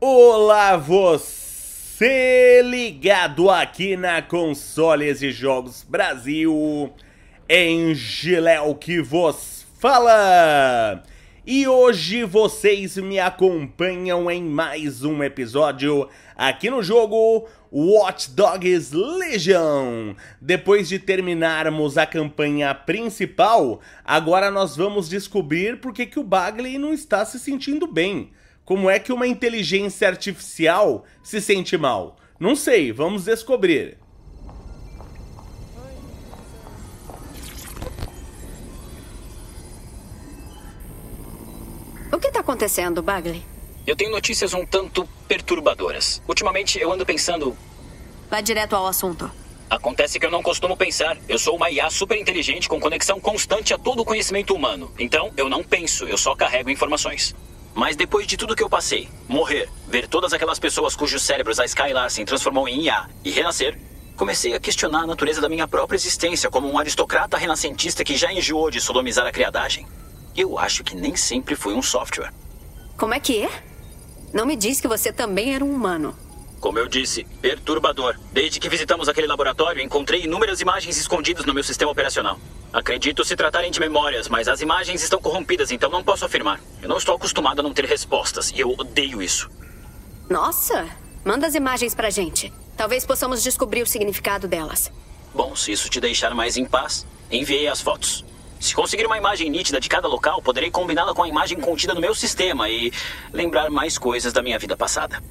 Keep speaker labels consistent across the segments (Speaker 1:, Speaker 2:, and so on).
Speaker 1: Olá você ligado aqui na Consoles e Jogos Brasil, em Giléu que vos fala! E hoje vocês me acompanham em mais um episódio aqui no jogo Watch Dogs Legion. Depois de terminarmos a campanha principal, agora nós vamos descobrir por que, que o Bagley não está se sentindo bem. Como é que uma inteligência artificial se sente mal? Não sei, vamos descobrir.
Speaker 2: O que está acontecendo, Bagley?
Speaker 3: Eu tenho notícias um tanto perturbadoras. Ultimamente eu ando pensando.
Speaker 2: Vá direto ao assunto.
Speaker 3: Acontece que eu não costumo pensar. Eu sou uma IA super inteligente com conexão constante a todo o conhecimento humano. Então, eu não penso, eu só carrego informações. Mas depois de tudo que eu passei, morrer, ver todas aquelas pessoas cujos cérebros a Skylar se transformou em IA e renascer, comecei a questionar a natureza da minha própria existência como um aristocrata renascentista que já enjoou de sodomizar a criadagem. Eu acho que nem sempre fui um software.
Speaker 2: Como é que é? Não me diz que você também era um humano.
Speaker 3: Como eu disse, perturbador. Desde que visitamos aquele laboratório, encontrei inúmeras imagens escondidas no meu sistema operacional. Acredito se tratarem de memórias, mas as imagens estão corrompidas, então não posso afirmar. Eu não estou acostumado a não ter respostas, e eu odeio isso.
Speaker 2: Nossa! Manda as imagens pra gente. Talvez possamos descobrir o significado delas.
Speaker 3: Bom, se isso te deixar mais em paz, enviei as fotos. Se conseguir uma imagem nítida de cada local, poderei combiná-la com a imagem contida no meu sistema e lembrar mais coisas da minha vida passada.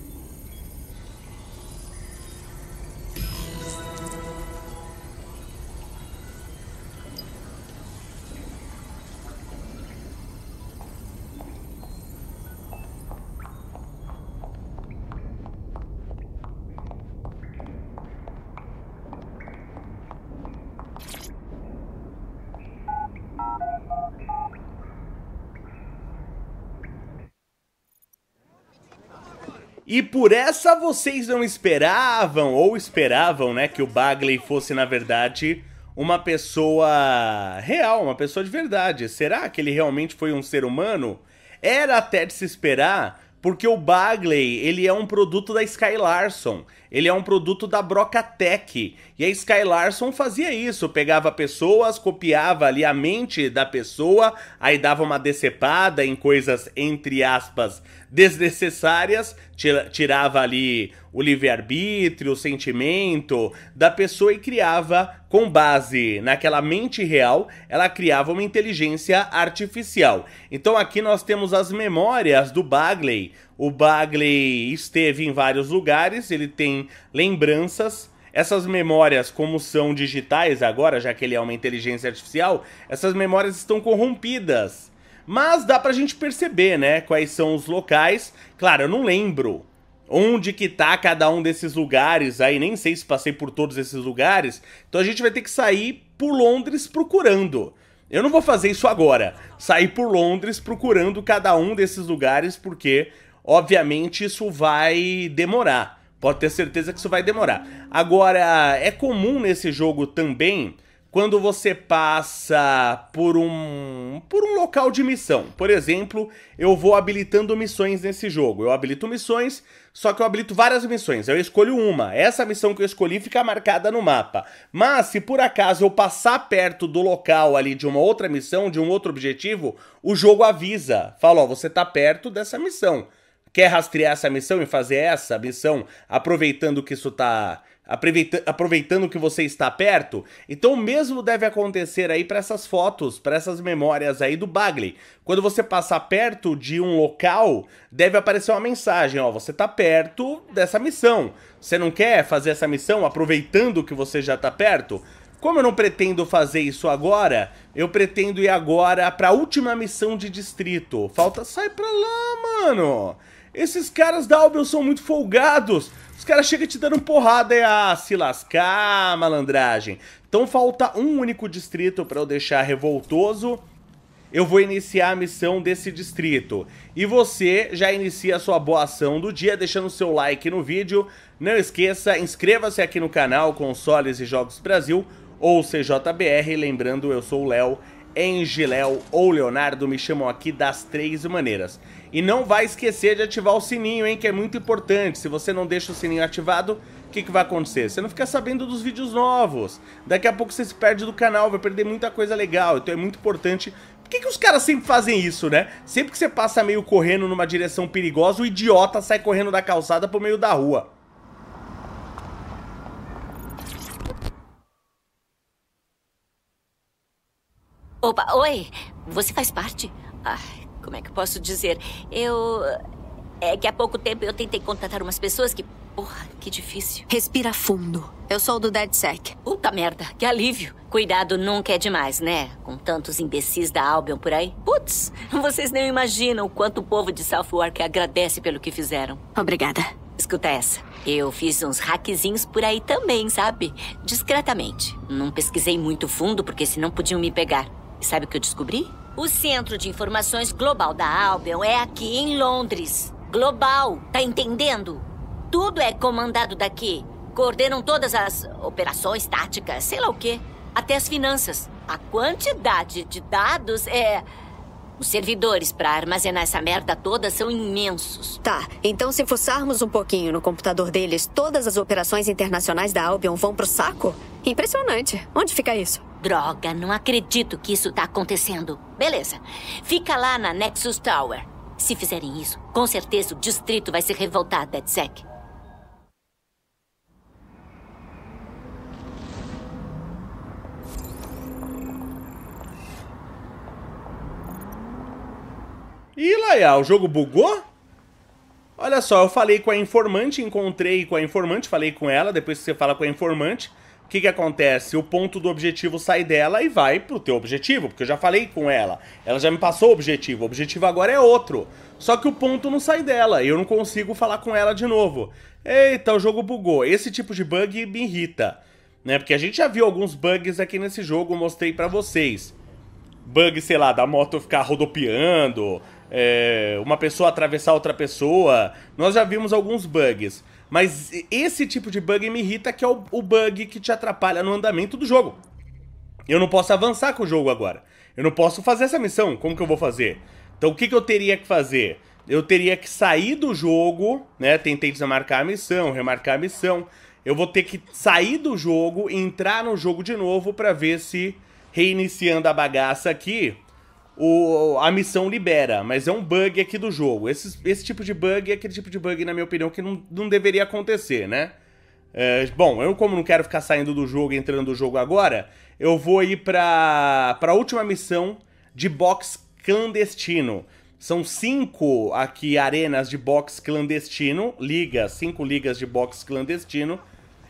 Speaker 1: E por essa vocês não esperavam, ou esperavam, né, que o Bagley fosse, na verdade, uma pessoa real, uma pessoa de verdade. Será que ele realmente foi um ser humano? Era até de se esperar, porque o Bagley, ele é um produto da Sky Larson ele é um produto da Brocatec. E a Sky Larson fazia isso, pegava pessoas, copiava ali a mente da pessoa, aí dava uma decepada em coisas, entre aspas, desnecessárias, tirava ali o livre-arbítrio, o sentimento da pessoa e criava, com base naquela mente real, ela criava uma inteligência artificial. Então aqui nós temos as memórias do Bagley o Bagley esteve em vários lugares, ele tem lembranças. Essas memórias, como são digitais agora, já que ele é uma inteligência artificial, essas memórias estão corrompidas. Mas dá pra gente perceber, né, quais são os locais. Claro, eu não lembro onde que tá cada um desses lugares aí, nem sei se passei por todos esses lugares. Então a gente vai ter que sair por Londres procurando. Eu não vou fazer isso agora, sair por Londres procurando cada um desses lugares porque Obviamente isso vai demorar. Pode ter certeza que isso vai demorar. Agora, é comum nesse jogo também quando você passa por um por um local de missão. Por exemplo, eu vou habilitando missões nesse jogo. Eu habilito missões, só que eu habilito várias missões. Eu escolho uma. Essa missão que eu escolhi fica marcada no mapa. Mas se por acaso eu passar perto do local ali de uma outra missão, de um outro objetivo, o jogo avisa. Fala, ó, você tá perto dessa missão quer rastrear essa missão e fazer essa missão aproveitando que isso tá aproveitando que você está perto. Então o mesmo deve acontecer aí para essas fotos, para essas memórias aí do Bagley. Quando você passar perto de um local, deve aparecer uma mensagem, ó, você está perto dessa missão. Você não quer fazer essa missão aproveitando que você já está perto? Como eu não pretendo fazer isso agora, eu pretendo ir agora para a última missão de distrito. Falta sai para lá, mano. Esses caras da Albion são muito folgados. Os caras chegam te dando porrada e é, ah, se lascar, malandragem. Então falta um único distrito para eu deixar revoltoso. Eu vou iniciar a missão desse distrito. E você já inicia a sua boa ação do dia deixando seu like no vídeo. Não esqueça, inscreva-se aqui no canal Consoles e Jogos Brasil ou CJBR. Lembrando, eu sou o Léo, Engiléo ou Leonardo, me chamam aqui das três maneiras. E não vai esquecer de ativar o sininho, hein, que é muito importante. Se você não deixa o sininho ativado, o que, que vai acontecer? Você não fica sabendo dos vídeos novos. Daqui a pouco você se perde do canal, vai perder muita coisa legal. Então é muito importante por que, que os caras sempre fazem isso, né? Sempre que você passa meio correndo numa direção perigosa, o idiota sai correndo da calçada pro meio da rua.
Speaker 2: Opa, oi! Você faz parte? Ai, ah, como é que eu posso dizer? Eu. É que há pouco tempo eu tentei contatar umas pessoas que. Porra, que difícil. Respira fundo. Eu sou do DedSec. Puta merda, que alívio. Cuidado nunca é demais, né? Com tantos imbecis da Albion por aí. Putz, vocês nem imaginam o quanto o povo de Southwark agradece pelo que fizeram. Obrigada. Escuta essa. Eu fiz uns hackzinhos por aí também, sabe? Discretamente. Não pesquisei muito fundo porque senão podiam me pegar. E sabe o que eu descobri? O Centro de Informações Global da Albion é aqui em Londres. Global, tá entendendo? Tudo é comandado daqui. Coordenam todas as operações táticas, sei lá o quê, até as finanças. A quantidade de dados é. Os servidores para armazenar essa merda toda são imensos. Tá, então se fuçarmos um pouquinho no computador deles, todas as operações internacionais da Albion vão pro saco? Impressionante. Onde fica isso? Droga, não acredito que isso tá acontecendo. Beleza, fica lá na Nexus Tower. Se fizerem isso, com certeza o distrito vai se revoltar, Betsec.
Speaker 1: E Laia, o jogo bugou? Olha só, eu falei com a informante, encontrei com a informante, falei com ela, depois que você fala com a informante, o que, que acontece? O ponto do objetivo sai dela e vai pro teu objetivo, porque eu já falei com ela. Ela já me passou o objetivo, o objetivo agora é outro. Só que o ponto não sai dela e eu não consigo falar com ela de novo. Eita, o jogo bugou. Esse tipo de bug me irrita, né? Porque a gente já viu alguns bugs aqui nesse jogo, mostrei para vocês. Bug, sei lá, da moto ficar rodopiando, é, uma pessoa atravessar outra pessoa. Nós já vimos alguns bugs. Mas esse tipo de bug me irrita, que é o, o bug que te atrapalha no andamento do jogo. Eu não posso avançar com o jogo agora. Eu não posso fazer essa missão. Como que eu vou fazer? Então o que, que eu teria que fazer? Eu teria que sair do jogo, né? Tentei desmarcar a missão, remarcar a missão. Eu vou ter que sair do jogo, entrar no jogo de novo para ver se reiniciando a bagaça aqui, o, a missão libera, mas é um bug aqui do jogo. Esse, esse tipo de bug é aquele tipo de bug, na minha opinião, que não, não deveria acontecer, né? É, bom, eu como não quero ficar saindo do jogo e entrando do jogo agora, eu vou ir pra, pra última missão de box clandestino. São cinco aqui arenas de box clandestino, ligas, cinco ligas de box clandestino.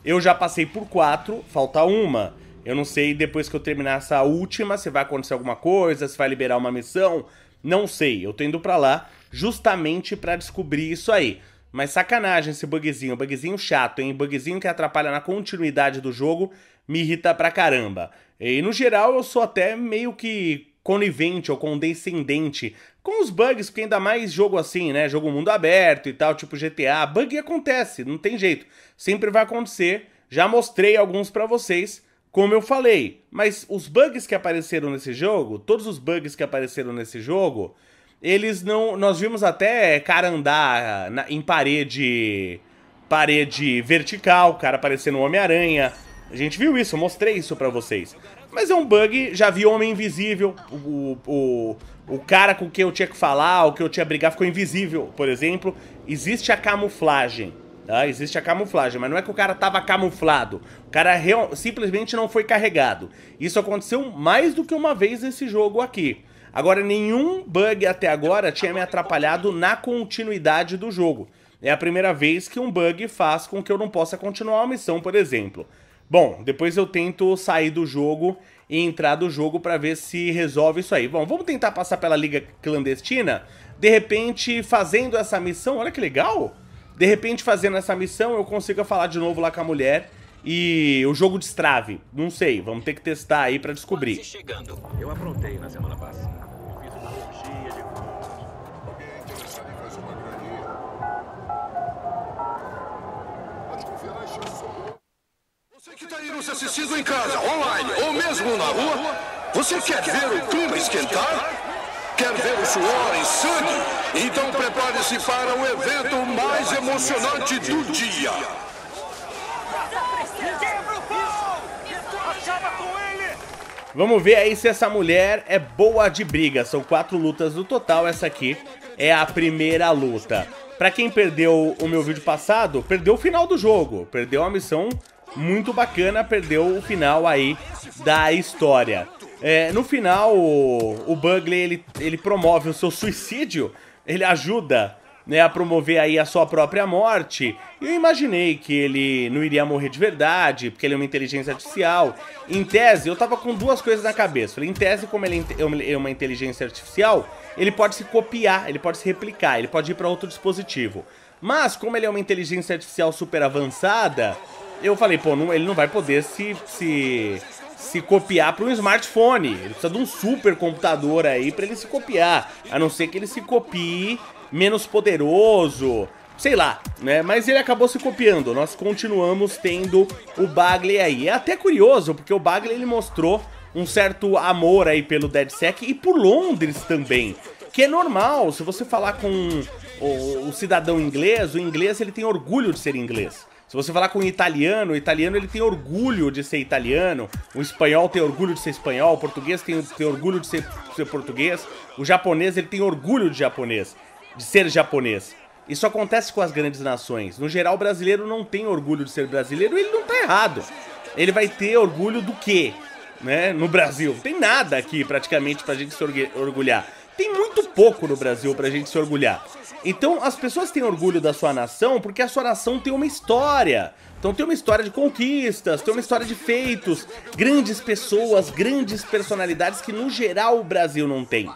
Speaker 1: Eu já passei por quatro, falta uma. Eu não sei depois que eu terminar essa última se vai acontecer alguma coisa, se vai liberar uma missão. Não sei. Eu tô indo pra lá justamente para descobrir isso aí. Mas sacanagem esse bugzinho, bugzinho chato, hein? Bugzinho que atrapalha na continuidade do jogo, me irrita pra caramba. E no geral eu sou até meio que conivente ou condescendente com os bugs, porque ainda mais jogo assim, né? Jogo mundo aberto e tal, tipo GTA. Bug acontece, não tem jeito. Sempre vai acontecer. Já mostrei alguns para vocês. Como eu falei, mas os bugs que apareceram nesse jogo, todos os bugs que apareceram nesse jogo, eles não. Nós vimos até cara andar na, em parede. parede vertical, cara aparecendo um Homem-Aranha. A gente viu isso, eu mostrei isso pra vocês. Mas é um bug, já vi Homem Invisível, o, o, o cara com quem eu tinha que falar, o que eu tinha que brigar ficou invisível, por exemplo. Existe a camuflagem. Tá? Existe a camuflagem, mas não é que o cara estava camuflado. O cara real, simplesmente não foi carregado. Isso aconteceu mais do que uma vez nesse jogo aqui. Agora, nenhum bug até agora tinha me atrapalhado na continuidade do jogo. É a primeira vez que um bug faz com que eu não possa continuar a missão, por exemplo. Bom, depois eu tento sair do jogo e entrar do jogo para ver se resolve isso aí. Bom, vamos tentar passar pela liga clandestina? De repente, fazendo essa missão, olha que legal! De repente, fazendo essa missão, eu consiga falar de novo lá com a mulher e o jogo destrave. Não sei, vamos ter que testar aí para descobrir. Eu aprontei na semana passada.
Speaker 3: Você que está aí nos assistindo em casa, online ou mesmo na rua, você quer ver o clima esquentar? Quer ver o suor e sangue? Então prepare-se para o evento mais emocionante do dia.
Speaker 1: Vamos ver aí se essa mulher é boa de briga. São quatro lutas no total, essa aqui é a primeira luta. Pra quem perdeu o meu vídeo passado, perdeu o final do jogo. Perdeu uma missão muito bacana, perdeu o final aí da história. É, no final, o, o Bugley, ele, ele promove o seu suicídio, ele ajuda né, a promover aí a sua própria morte. E eu imaginei que ele não iria morrer de verdade, porque ele é uma inteligência artificial. Em tese, eu tava com duas coisas na cabeça. Falei, em tese, como ele é, é uma inteligência artificial, ele pode se copiar, ele pode se replicar, ele pode ir para outro dispositivo. Mas, como ele é uma inteligência artificial super avançada, eu falei, pô, não, ele não vai poder se, se se copiar para um smartphone. Ele precisa de um super computador aí para ele se copiar. A não ser que ele se copie menos poderoso, sei lá, né? Mas ele acabou se copiando. Nós continuamos tendo o Bagley aí. É até curioso, porque o Bagley ele mostrou um certo amor aí pelo DedSec e por Londres também. Que é normal, se você falar com o, o cidadão inglês, o inglês ele tem orgulho de ser inglês. Se você falar com um italiano, o italiano ele tem orgulho de ser italiano, o espanhol tem orgulho de ser espanhol, o português tem, tem orgulho de ser, ser português, o japonês ele tem orgulho de japonês, de ser japonês. Isso acontece com as grandes nações. No geral, o brasileiro não tem orgulho de ser brasileiro, ele não tá errado. Ele vai ter orgulho do quê? Né? No Brasil, não tem nada aqui praticamente pra gente se orgulhar. Tem muito pouco no Brasil pra gente se orgulhar. Então as pessoas têm orgulho da sua nação porque a sua nação tem uma história. Então tem uma história de conquistas, tem uma história de feitos, grandes pessoas, grandes personalidades que no geral o Brasil não tem.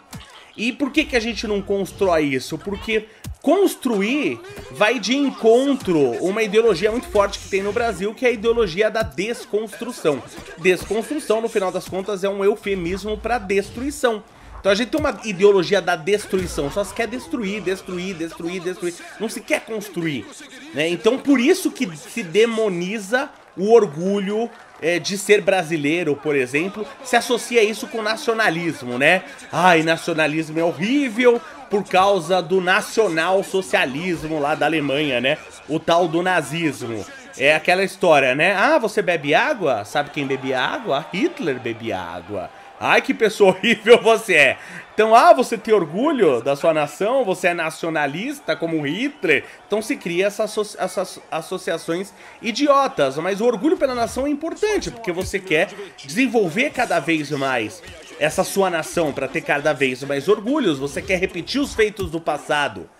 Speaker 1: E por que, que a gente não constrói isso? Porque construir vai de encontro uma ideologia muito forte que tem no Brasil, que é a ideologia da desconstrução. Desconstrução, no final das contas, é um eufemismo para destruição. Então a gente tem uma ideologia da destruição, só se quer destruir, destruir, destruir, destruir. Não se quer construir. Né? Então por isso que se demoniza o orgulho é, de ser brasileiro, por exemplo, se associa isso com nacionalismo, né? Ai, nacionalismo é horrível por causa do nacional-socialismo lá da Alemanha, né? O tal do nazismo. É aquela história, né? Ah, você bebe água? Sabe quem bebia água? Hitler bebia água. Ai, que pessoa horrível você é. Então, ah, você tem orgulho da sua nação, você é nacionalista como Hitler. Então se cria essas, essas associações idiotas. Mas o orgulho pela nação é importante, porque você quer desenvolver cada vez mais essa sua nação para ter cada vez mais orgulhos. Você quer repetir os feitos do passado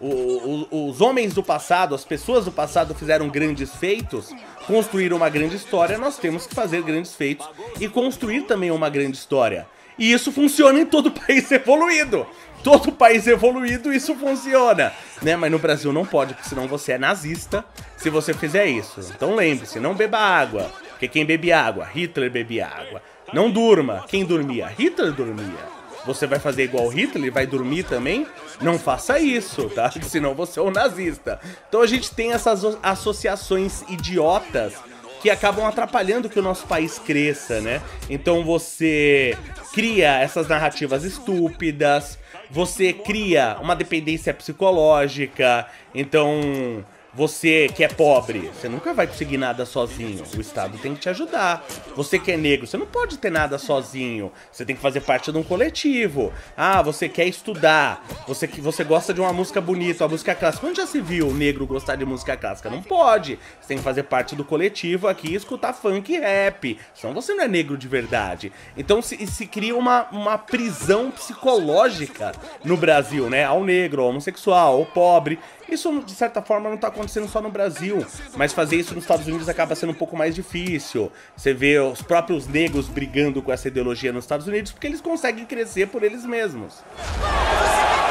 Speaker 1: o, os homens do passado, as pessoas do passado fizeram grandes feitos, construíram uma grande história, nós temos que fazer grandes feitos e construir também uma grande história. E isso funciona em todo país evoluído. Todo país evoluído isso funciona, né? Mas no Brasil não pode, porque senão você é nazista se você fizer isso. Então lembre-se, não beba água, porque quem bebe água, Hitler bebia água. Não durma, quem dormia, Hitler dormia. Você vai fazer igual Hitler e vai dormir também? Não faça isso, tá? Senão você é um nazista. Então a gente tem essas associações idiotas que acabam atrapalhando que o nosso país cresça, né? Então você cria essas narrativas estúpidas, você cria uma dependência psicológica, então você que é pobre, você nunca vai conseguir nada sozinho. O Estado tem que te ajudar. Você que é negro, você não pode ter nada sozinho. Você tem que fazer parte de um coletivo. Ah, você quer estudar. Você que você gosta de uma música bonita, uma música clássica. Quando já se viu o negro gostar de música clássica? Não pode. Você tem que fazer parte do coletivo aqui e escutar funk e rap. Senão você não é negro de verdade. Então se, se cria uma, uma prisão psicológica no Brasil, né? Ao negro, ao homossexual, ao pobre. Isso, de certa forma, não está acontecendo só no Brasil, mas fazer isso nos Estados Unidos acaba sendo um pouco mais difícil. Você vê os próprios negros brigando com essa ideologia nos Estados Unidos porque eles conseguem crescer por eles mesmos.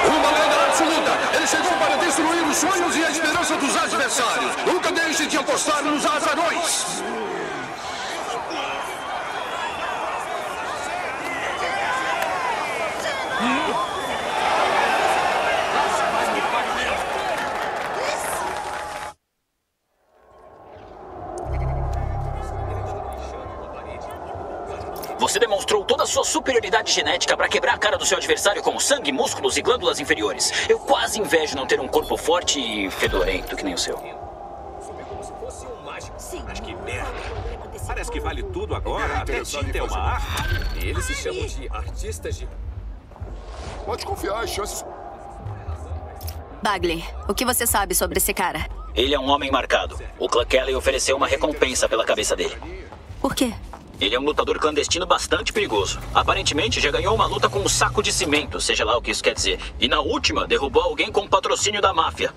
Speaker 3: Uma lenda absoluta. Ele chegou para destruir os sonhos e a esperança dos adversários. Nunca deixe de apostar nos azarões. sua superioridade genética para quebrar a cara do seu adversário com sangue, músculos e glândulas inferiores. Eu quase invejo não ter um corpo forte e fedorento que nem o seu.
Speaker 1: Subiu como se fosse um mágico. Sim. Mas que merda. Parece que vale
Speaker 3: tudo agora. Até tinta é uma arte. Eles se chamam de artistas de... Pode confiar, as chances...
Speaker 2: Bagley, o que você sabe sobre esse cara?
Speaker 3: Ele é um homem marcado. O Clark Kelly ofereceu uma recompensa pela cabeça dele. Por quê? Ele é um lutador clandestino bastante perigoso. Aparentemente já ganhou uma luta com um saco de cimento, seja lá o que isso quer dizer. E na última derrubou alguém com patrocínio da máfia.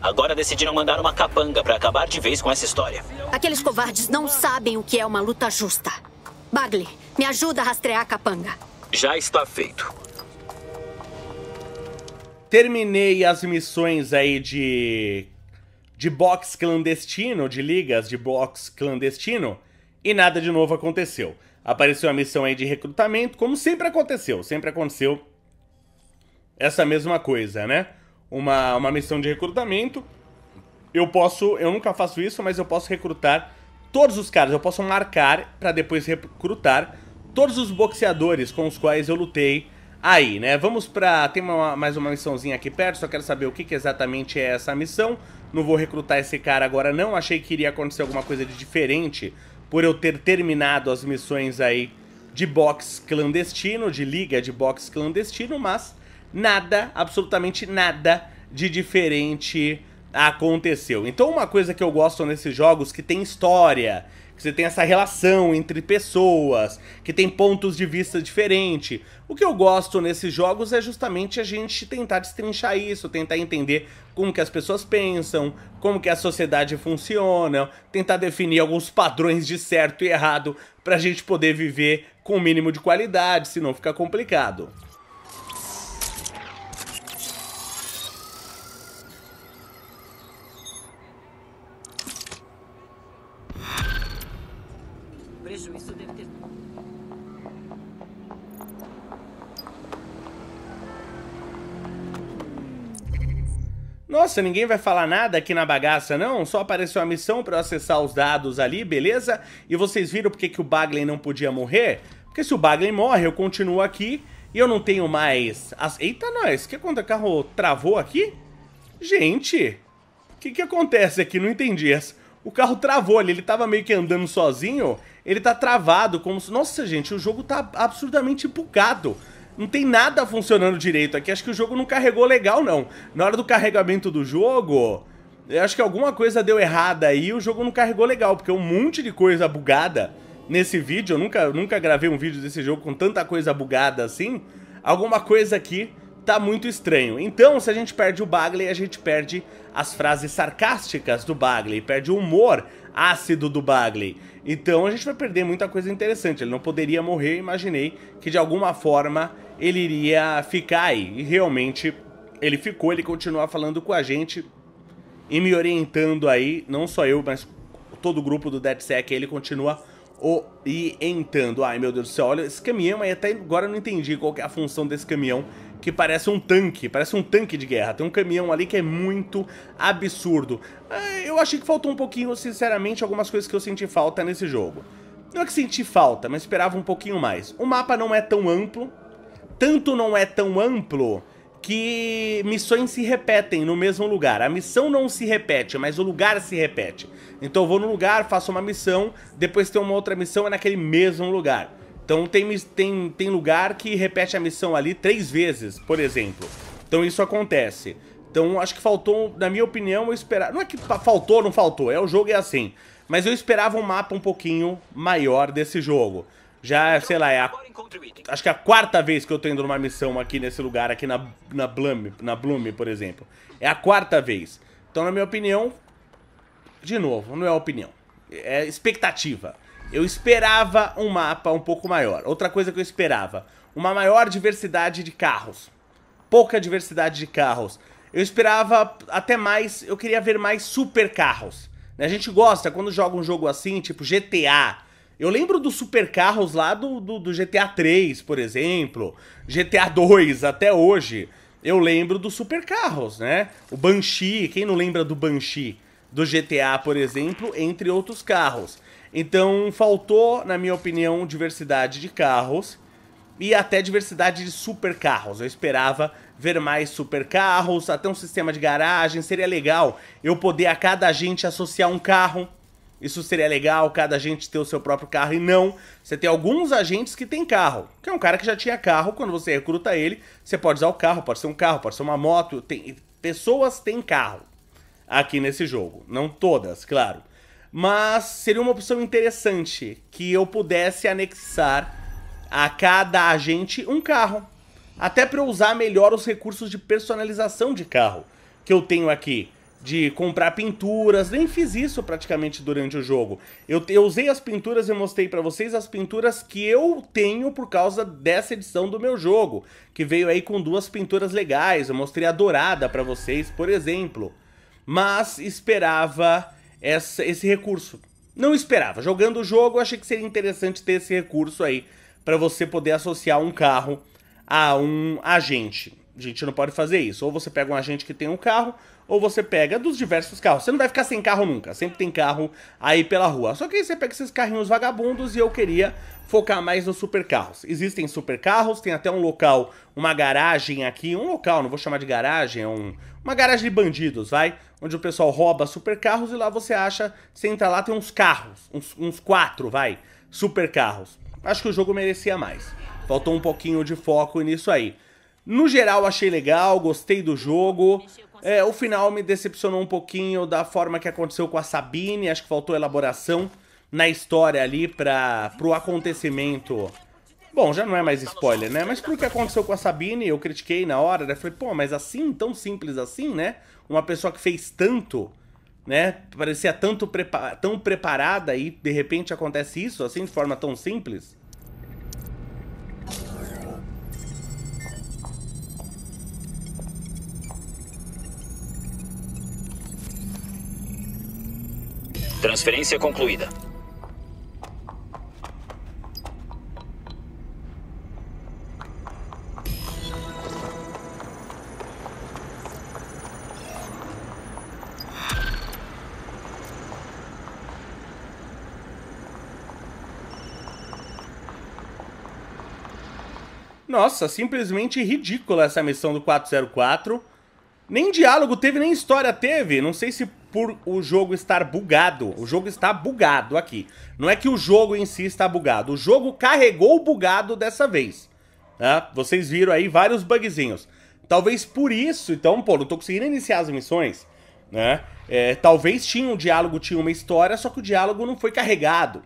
Speaker 3: Agora decidiram mandar uma capanga para acabar de vez com essa história.
Speaker 2: Aqueles covardes não sabem o que é uma luta justa. Bagley, me ajuda a rastrear a capanga.
Speaker 3: Já está feito.
Speaker 1: Terminei as missões aí de de box clandestino, de ligas de box clandestino. E nada de novo aconteceu. Apareceu a missão aí de recrutamento, como sempre aconteceu, sempre aconteceu essa mesma coisa, né? Uma, uma missão de recrutamento. Eu posso, eu nunca faço isso, mas eu posso recrutar todos os caras, eu posso marcar para depois recrutar todos os boxeadores com os quais eu lutei aí, né? Vamos pra... tem uma, mais uma missãozinha aqui perto, só quero saber o que, que, exatamente é essa missão. Não vou recrutar esse cara agora não, achei que iria acontecer alguma coisa de diferente por eu ter terminado as missões aí de box clandestino, de liga de box clandestino, mas nada, absolutamente nada de diferente aconteceu. Então, uma coisa que eu gosto nesses jogos que tem história, que você tem essa relação entre pessoas, que tem pontos de vista diferentes. O que eu gosto nesses jogos é justamente a gente tentar destrinchar isso, tentar entender como que as pessoas pensam, como que a sociedade funciona, tentar definir alguns padrões de certo e errado para a gente poder viver com o um mínimo de qualidade, senão fica complicado. Nossa, ninguém vai falar nada aqui na bagaça, não? Só apareceu a missão para eu acessar os dados ali, beleza? E vocês viram porque que o Bagley não podia morrer? Porque se o Bagley morre, eu continuo aqui e eu não tenho mais... As... Eita, nós! O que é aconteceu? O carro travou aqui? Gente! O que, que acontece aqui? Não entendi essa. O carro travou ali, ele tava meio que andando sozinho, ele tá travado, como se... Nossa, gente, o jogo tá absurdamente bugado não tem nada funcionando direito aqui. Acho que o jogo não carregou legal, não. Na hora do carregamento do jogo, eu acho que alguma coisa deu errada aí e o jogo não carregou legal, porque um monte de coisa bugada nesse vídeo. Eu nunca, nunca gravei um vídeo desse jogo com tanta coisa bugada assim. Alguma coisa aqui tá muito estranho. Então, se a gente perde o Bagley, a gente perde as frases sarcásticas do Bagley, perde o humor ácido do Bagley. Então a gente vai perder muita coisa interessante. Ele não poderia morrer, imaginei que de alguma forma ele iria ficar aí. E realmente ele ficou, ele continua falando com a gente e me orientando aí, não só eu, mas todo o grupo do DeadSec, ele continua o, e entrando, ai meu Deus do céu, olha esse caminhão aí, até agora eu não entendi qual é a função desse caminhão, que parece um tanque, parece um tanque de guerra. Tem um caminhão ali que é muito absurdo. Eu achei que faltou um pouquinho, sinceramente, algumas coisas que eu senti falta nesse jogo. Não é que senti falta, mas esperava um pouquinho mais. O mapa não é tão amplo, tanto não é tão amplo que missões se repetem no mesmo lugar. A missão não se repete, mas o lugar se repete. Então eu vou no lugar, faço uma missão, depois tem uma outra missão, é naquele mesmo lugar. Então tem, tem, tem lugar que repete a missão ali três vezes, por exemplo. Então isso acontece. Então acho que faltou, na minha opinião, eu esperava... Não é que faltou, não faltou, é o jogo é assim. Mas eu esperava um mapa um pouquinho maior desse jogo. Já, então, sei lá, é a, acho que é a quarta vez que eu tô indo numa missão aqui nesse lugar, aqui na, na, Blume, na Blume, por exemplo. É a quarta vez. Então, na minha opinião, de novo, não é opinião. É expectativa. Eu esperava um mapa um pouco maior. Outra coisa que eu esperava, uma maior diversidade de carros. Pouca diversidade de carros. Eu esperava até mais, eu queria ver mais super carros. Né? A gente gosta, quando joga um jogo assim, tipo GTA, eu lembro dos supercarros lá do, do, do, GTA 3, por exemplo, GTA 2 até hoje. Eu lembro dos supercarros, né? O Banshee, quem não lembra do Banshee do GTA, por exemplo, entre outros carros. Então faltou, na minha opinião, diversidade de carros e até diversidade de supercarros. Eu esperava ver mais supercarros, até um sistema de garagem. Seria legal eu poder a cada agente associar um carro isso seria legal, cada agente ter o seu próprio carro e não. Você tem alguns agentes que tem carro, que é um cara que já tinha carro, quando você recruta ele, você pode usar o carro, pode ser um carro, pode ser uma moto, tem pessoas têm carro aqui nesse jogo, não todas, claro. Mas seria uma opção interessante que eu pudesse anexar a cada agente um carro, até para eu usar melhor os recursos de personalização de carro que eu tenho aqui de comprar pinturas, nem fiz isso praticamente durante o jogo. Eu, eu usei as pinturas e mostrei para vocês as pinturas que eu tenho por causa dessa edição do meu jogo, que veio aí com duas pinturas legais, eu mostrei a dourada para vocês, por exemplo. Mas esperava essa, esse recurso. Não esperava, jogando o jogo achei que seria interessante ter esse recurso aí, para você poder associar um carro a um agente. A gente não pode fazer isso. Ou você pega um agente que tem um carro, ou você pega dos diversos carros. Você não vai ficar sem carro nunca, sempre tem carro aí pela rua. Só que aí você pega esses carrinhos vagabundos e eu queria focar mais nos supercarros. Existem supercarros, tem até um local, uma garagem aqui, um local, não vou chamar de garagem, é um, uma garagem de bandidos, vai? Onde o pessoal rouba supercarros e lá você acha, você entra lá, tem uns carros, uns, uns quatro, vai, supercarros. Acho que o jogo merecia mais. Faltou um pouquinho de foco nisso aí. No geral, achei legal, gostei do jogo. É, o final me decepcionou um pouquinho da forma que aconteceu com a Sabine. Acho que faltou elaboração na história ali para pro acontecimento. Bom, já não é mais spoiler, né? Mas pro que aconteceu com a Sabine, eu critiquei na hora, né? Falei, pô, mas assim, tão simples assim, né? Uma pessoa que fez tanto, né? Parecia tanto prepa tão preparada e de repente acontece isso, assim, de forma tão simples.
Speaker 3: Transferência concluída.
Speaker 1: Nossa, simplesmente ridícula essa missão do 404. Nem diálogo teve, nem história teve. Não sei se por o jogo estar bugado. O jogo está bugado aqui. Não é que o jogo em si está bugado. O jogo carregou bugado dessa vez. Tá? Vocês viram aí vários bugzinhos. Talvez por isso, então, pô, não tô conseguindo iniciar as missões. Né? É, talvez tinha um diálogo, tinha uma história, só que o diálogo não foi carregado.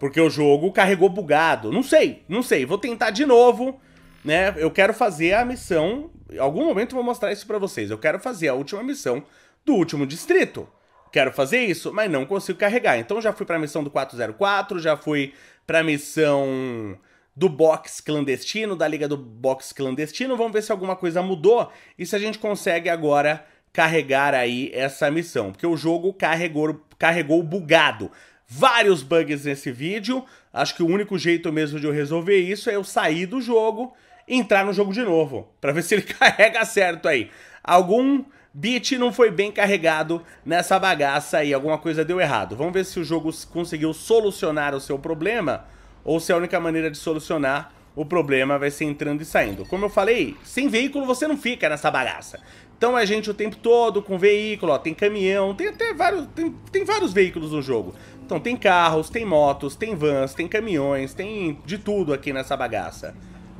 Speaker 1: Porque o jogo carregou bugado. Não sei, não sei. Vou tentar de novo, né? Eu quero fazer a missão. Em algum momento eu vou mostrar isso para vocês. Eu quero fazer a última missão do último distrito. Quero fazer isso, mas não consigo carregar. Então já fui para a missão do 404, já fui para a missão do box clandestino, da liga do box clandestino. Vamos ver se alguma coisa mudou e se a gente consegue agora carregar aí essa missão, porque o jogo carregou, carregou bugado. Vários bugs nesse vídeo. Acho que o único jeito mesmo de eu resolver isso é eu sair do jogo e entrar no jogo de novo, para ver se ele carrega certo aí. Algum Bit não foi bem carregado nessa bagaça aí, alguma coisa deu errado. Vamos ver se o jogo conseguiu solucionar o seu problema ou se a única maneira de solucionar o problema vai ser entrando e saindo. Como eu falei, sem veículo você não fica nessa bagaça. Então é gente o tempo todo com veículo, ó, tem caminhão, tem até vários, tem, tem vários veículos no jogo. Então tem carros, tem motos, tem vans, tem caminhões, tem de tudo aqui nessa bagaça.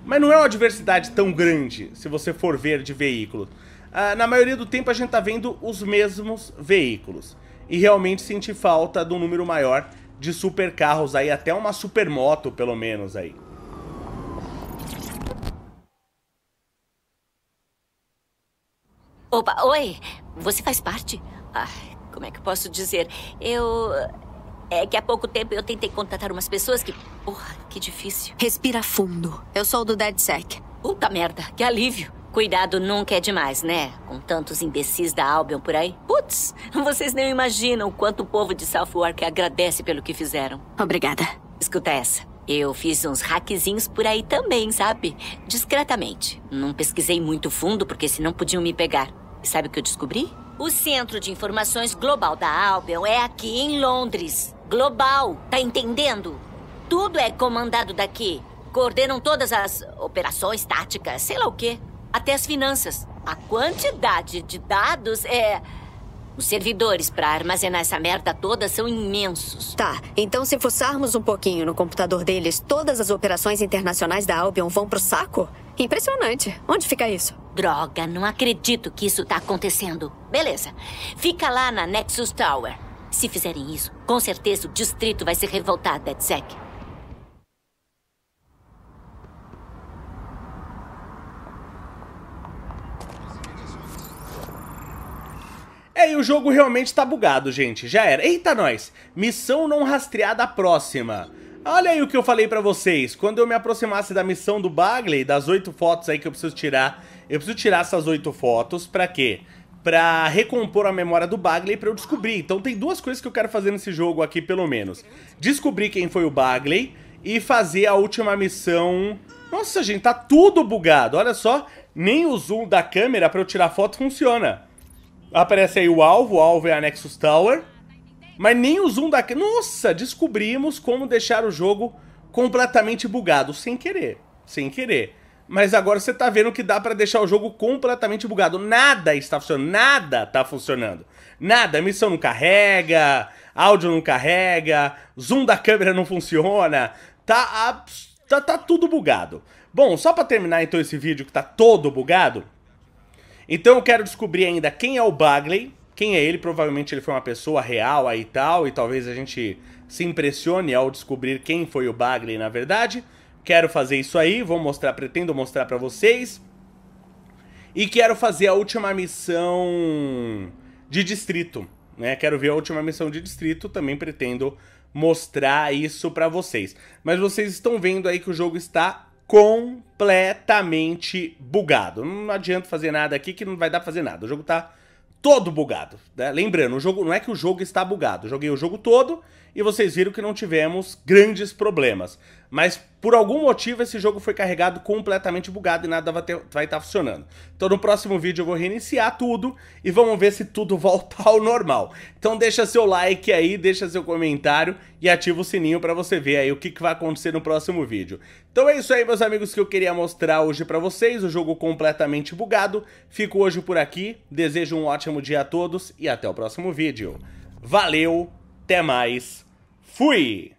Speaker 1: Mas não é uma diversidade tão grande, se você for ver de veículo. Ah, na maioria do tempo a gente tá vendo os mesmos veículos. E realmente senti falta de um número maior de supercarros aí, até uma supermoto pelo menos aí.
Speaker 2: Opa, oi! Você faz parte? Ah, como é que eu posso dizer? Eu. É que há pouco tempo eu tentei contatar umas pessoas que. Porra, que difícil. Respira fundo. Eu sou do DedSec. Puta merda, que alívio. Cuidado nunca é demais, né? Com tantos imbecis da Albion por aí. Putz, vocês nem imaginam o quanto o povo de Southwark agradece pelo que fizeram. Obrigada. Escuta essa. Eu fiz uns hackzinhos por aí também, sabe? Discretamente. Não pesquisei muito fundo, porque senão podiam me pegar. E sabe o que eu descobri? O Centro de Informações Global da Albion é aqui em Londres. Global, tá entendendo? Tudo é comandado daqui. Coordenam todas as operações táticas, sei lá o quê até as finanças. A quantidade de dados é. Os servidores para armazenar essa merda toda são imensos. Tá, então se fuçarmos um pouquinho no computador deles, todas as operações internacionais da Albion vão pro saco? Impressionante. Onde fica isso? Droga, não acredito que isso tá acontecendo. Beleza. Fica lá na Nexus Tower. Se fizerem isso, com certeza o distrito vai se revoltar, DedSec.
Speaker 1: É, e o jogo realmente tá bugado, gente. Já era. Eita, nós! Missão não rastreada próxima. Olha aí o que eu falei pra vocês. Quando eu me aproximasse da missão do Bagley, das oito fotos aí que eu preciso tirar, eu preciso tirar essas oito fotos pra quê? Pra recompor a memória do Bagley pra eu descobrir. Então tem duas coisas que eu quero fazer nesse jogo aqui, pelo menos. Descobrir quem foi o Bagley e fazer a última missão... Nossa, gente, tá tudo bugado. Olha só, nem o zoom da câmera pra eu tirar foto funciona. Aparece aí o alvo, o alvo é a Nexus Tower. Mas nem o zoom da... Nossa, descobrimos como deixar o jogo completamente bugado, sem querer, sem querer. Mas agora você tá vendo que dá para deixar o jogo completamente bugado. Nada está funcionando, nada tá funcionando. Nada, missão não carrega, áudio não carrega, zoom da câmera não funciona. Tá, tá, tá tudo bugado. Bom, só para terminar então esse vídeo que tá todo bugado, então eu quero descobrir ainda quem é o Bagley, quem é ele, provavelmente ele foi uma pessoa real aí e tal, e talvez a gente se impressione ao descobrir quem foi o Bagley na verdade. Quero fazer isso aí, vou mostrar, pretendo mostrar para vocês. E quero fazer a última missão de distrito, né? Quero ver a última missão de distrito, também pretendo mostrar isso para vocês. Mas vocês estão vendo aí que o jogo está completamente bugado. Não adianta fazer nada aqui que não vai dar pra fazer nada. O jogo tá todo bugado. Né? Lembrando, o jogo não é que o jogo está bugado. joguei o jogo todo e vocês viram que não tivemos grandes problemas mas por algum motivo esse jogo foi carregado completamente bugado e nada vai, estar tá funcionando. Então no próximo vídeo eu vou reiniciar tudo e vamos ver se tudo volta ao normal. Então deixa seu like aí, deixa seu comentário e ativa o sininho para você ver aí o que, que vai acontecer no próximo vídeo. Então é isso aí meus amigos que eu queria mostrar hoje para vocês, o jogo completamente bugado. Fico hoje por aqui, desejo um ótimo dia a todos e até o próximo vídeo. Valeu, até mais, fui!